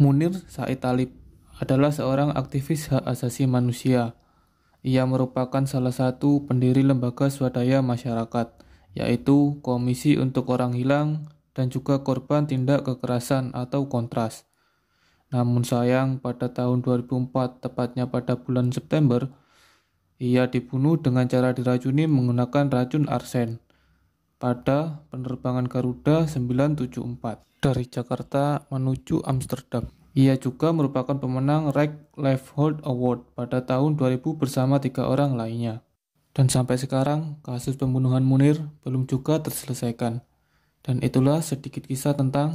Munir Said Talib adalah seorang aktivis hak asasi manusia. Ia merupakan salah satu pendiri lembaga swadaya masyarakat, yaitu Komisi untuk Orang Hilang dan juga Korban Tindak Kekerasan atau Kontras. Namun sayang, pada tahun 2004, tepatnya pada bulan September, ia dibunuh dengan cara diracuni menggunakan racun arsen pada penerbangan Garuda 974 dari Jakarta menuju Amsterdam. Ia juga merupakan pemenang Life Hold Award pada tahun 2000 bersama tiga orang lainnya. Dan sampai sekarang, kasus pembunuhan Munir belum juga terselesaikan. Dan itulah sedikit kisah tentang